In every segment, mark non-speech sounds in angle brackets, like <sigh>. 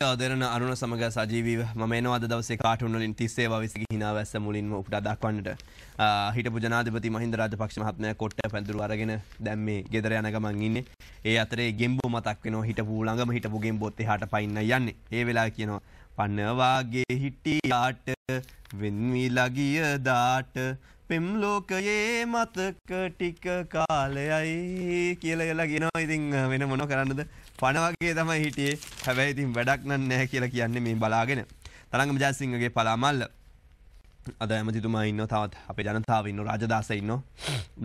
දෙරන අරුණ සමඟ සජීවී මම එනවාද දවසේ කාටුන්වලින් තිස්සේ වවිසගේ හිනාව ඇස්ස මුලින්ම උපට දක්වන්නට හිට පුජනාධපති මහින්ද රාජපක්ෂ මහත්මය කොට පැඳුරු අරගෙන දැන් මේ ගෙදර යන ගමන් ඉන්නේ ඒ අතරේ ගෙම්බෝ මතක් වෙනවා හිටපු ළඟම හිටපු ගෙම්බෝත් එහාට පයින්න යන්නේ ඒ වෙලාව කියනවා පන්නවාගේ හිටියාට වෙන්විලා ගිය දාට පෙම් ලෝකයේ මතක ටික කාලයයි කියලා කියලා කියනවා. ඉතින් වෙන මොනව කරන්නද? පණ වගේ තමයි හිටියේ. හැබැයි ඉතින් වැඩක් නැහැ කියලා කියන්නේ මේ බලාගෙන. තරංග මජාසිංහගේ පලාමල්ල. අද ඇමතිතුමා ඉන්න තවත් අපේ ජනතාව ඉන්න රාජදාස ඉන්න.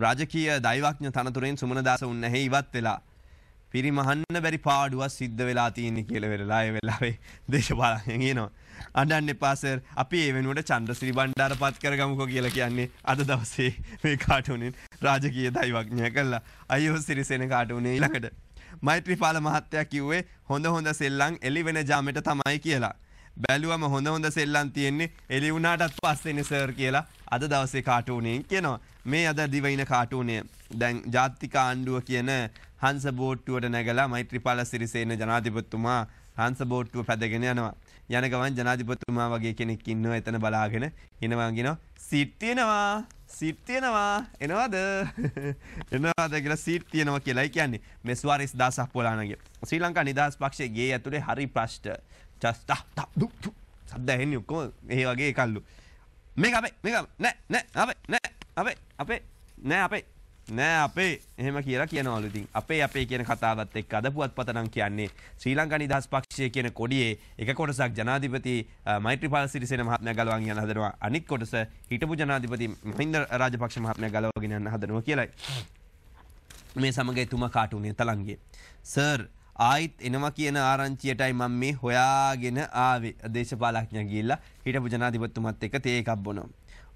රාජකීය දෛවඥ තනතුරෙන් සුමන දාස උන්නැහි ඉවත් වෙලා පිරිමහන්න බැරි පාඩුවක් සිද්ධ වෙලා තියෙන්නේ කියලා වෙලා ඒ වෙලාවේ දේශපාලකයන් කියනවා. අඩන්න එපා සර් අපි ඒ වෙනුවට චන්ද්‍රසිරි බණ්ඩාර පත් කරගමුකෝ කියලා කියන්නේ අද දවසේ මේ කාටුනෙන් රාජකීය දෛවඥය කළා. අයියෝ සිරිසෙන කාටුනේ ඊළඟට මෛත්‍රීපාල මහත්තයා කිව්වේ හොඳ හොඳ සෙල්ලම් එළි වෙන ජාමෙට තමයි කියලා. බැලුවම හොඳ හොඳ සෙල්ලම් තියෙන්නේ එළි වුණාටත් පස්සේනේ සර් කියලා අද දවසේ කාටුනෙන් කියනවා. මේ අද දිවයින කාටුනේ දැන් ජාතික ආණ්ඩුව කියන හංස බෝට්ටුවට නැගලා මෛත්‍රීපාල සිරිසේන ජනාධිපතිතුමා හංස බෝට්ටුව පැදගෙන යනවා. යන ගමන් ජනාධිපතිතුමා වගේ කෙනෙක් ඉන්නවා එතන බලාගෙන එනවා කියනවා සීට් තියෙනවා සීට් තියෙනවා එනවද <laughs> එනවද කියලා සීට් තියෙනවා කියලායි කියන්නේ මෙස්වාරිස් දාසක් පොලානගේ ශ්‍රී ලංකා නිදහස් පක්ෂයේ ගේ ඇතුලේ හරි ප්‍රශ්ට චස් සද්ද හෙන්න ඔක්කෝ ඒ වගේ කල්ලු මේ අපේ මේ නෑ නෑ අපේ නෑ අපේ අපේ නෑ අපේ නෑ අපේ එහෙම කියලා කියනවලු ඉතින් අපේ අපේ කියන කතාවත් එක්ක අද පුවත්පත නම් කියන්නේ ශ්‍රී ලංකා නිදහස් පක්ෂය කියන කොඩියේ එක කොටසක් ජනාධිපති මෛත්‍රීපාල සිරිසේන මහත්මයා ගලවන් යන හදනවා අනිත් කොටස හිටපු ජනාධිපති මහින්ද රාජපක්ෂ මහත්මයා ගලවගෙන යන හදනවා කියලයි මේ සමග එතුමා කාටුනේ තලංගේ සර් ආයිත් එනවා කියන ආරංචියටයි මම මේ හොයාගෙන ආවේ දේශපාලඥයා ගිහිල්ලා හිටපු ජනාධිපතිතුමත් එක්ක තේ එකක් බොනවා.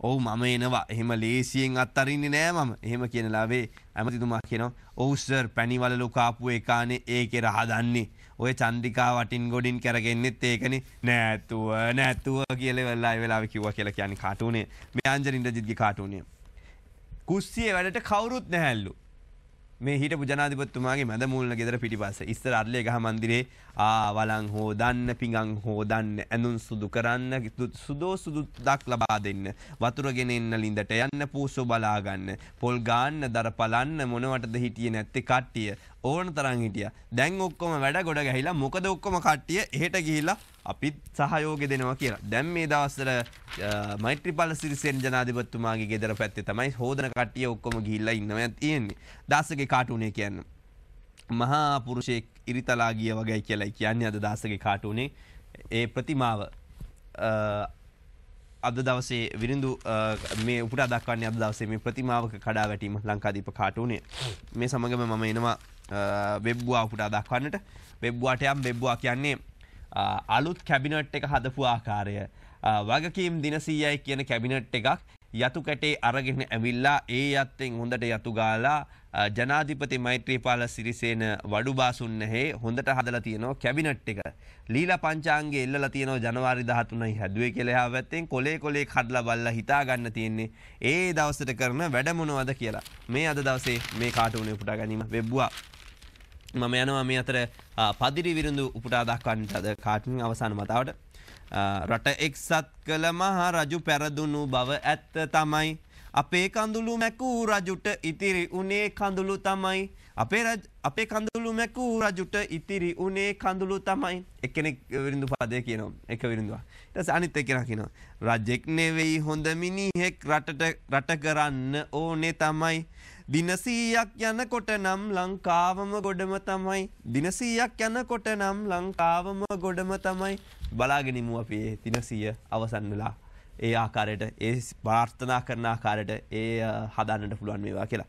ඔව් මම එනවා. එහෙම ලේසියෙන් අත්හරින්නේ නෑ මම. එහෙම කියන ලාවේ ඇමතිතුමා කියනවා ඔව් සර් පැණිවලලු කාපු එකානේ ඒකේ රහ දන්නේ. ඔය චන්ද්‍රිකා වටින් ගොඩින් කරගෙන්නෙත් ඒකනේ නෑතුව නෑතුව කියලා වෙලා ඒ වෙලාවේ කිව්වා කියලා කියන්නේ කාටුනේ. මේ අංජලින් රජිත්ගේ කාටුනේ. කුස්සියේ වැඩට කවුරුත් නැහැලු. මේ හිට පුජනාධිපත්තුමාගේ මැද මුල්න ගෙදර පිටිපස්ස ඉස්සර අරලේ ගහ මන්දිරේ ආවලං හෝදන්න පිඟං හෝදන්න ඇඳුම් සුදු කරන්න සුදෝ සුදු දක් ලබා දෙන්න වතුර ගෙනෙන්න ලිඳට යන්න පූසෝ බලා ගන්න පොල් ගාන්න දර පලන්න මොනවටද හිටියේ නැත්තේ කට්ටිය ඕන තරම් හිටියා දැන් ඔක්කොම වැඩ ගොඩ ගැහිලා මොකද ඔක්කොම කට්ටිය එහෙට ගිහිලා අපිත් සහයෝග දෙනවා කියලා. දැන් මේ දවස්වල මෛත්‍රීපාල සිරිසේන ජනාධිපතිතුමාගේ ගෙදර පැත්තේ තමයි හොදන කට්ටිය ඔක්කොම ගිහිල්ලා ඉන්නවා තියෙන්නේ. දාසගේ කාටුනේ කියන්නේ. මහා පුරුෂයෙක් ඉරිතලා ගිය වගේ කියලා කියන්නේ අද දාසගේ කාටුනේ. ඒ ප්‍රතිමාව අද දවසේ විරිඳු මේ උපුට දක්වන්නේ අද දවසේ මේ ප්‍රතිමාවක කඩා වැටීම ලංකාදීප කාටුනේ මේ සමගම මම එනවා වෙබ්බුවා උපුට දක්වන්නට වෙබ්බුවාට යම් වෙබ්බුවා කියන්නේ අලුත් කැබිනට් එක හදපු ආකාරය වගකීම් දිනසීයයි කියන කැබිනට් එකක් යතු කැටේ අරගෙන ඇවිල්ලා ඒ අත්තෙන් හොඳට යතුගාලා ජනාධිපති මෛත්‍රීපාල සිරිසේන වඩු බාසුන්නහේ හොඳට හදලා තියෙනවා කැබිනට් එක. ලීලා පංචාංගේ එල්ලලා තියෙනවා ජනවාරි 13යි හැදුවේ කියලා එහා පැත්තෙන් කොලේ කොලේ කඩලා බල්ලා හිතා ගන්න තියෙන්නේ ඒ දවසට කරන වැඩ මොනවද කියලා. මේ අද දවසේ මේ කාටුනේ උපුටා ගැනීම වෙබ්බුවා. මම යනවා මේ අතර පදිරි විරුඳු උපුටා දක්වන්නට අද කාටුන් අවසාන මතාවට රට එක්සත් කළ මහා රජු පැරදුණු බව ඇත්ත තමයි අපේ කඳුළු මැකූ රජුට ඉතිරි උනේ කඳුළු තමයි අපේ රජ අපේ කඳුළු මැකූ රජුට ඉතිරි උනේ කඳුළු තමයි එක්කෙනෙක් විරුඳු පදේ කියනවා එක විරුඳුවා ඊට පස්සේ අනිත් එක්කෙනා කියනවා රජෙක් නෙවෙයි හොඳ මිනිහෙක් රටට රට කරන්න ඕනේ තමයි දිනසීයක් යනකොට නම් ලංකාවම ගොඩම තමයි දිනසීයක් යනකොට නම් ලංකාවම ගොඩම තමයි බලාගෙනමු අපි ඒ දිනසීය අවසන් වෙලා ඒ ආකාරයට ඒ ප්‍රාර්ථනා කරන ආකාරයට ඒ හදන්නට පුළුවන් මේවා කියලා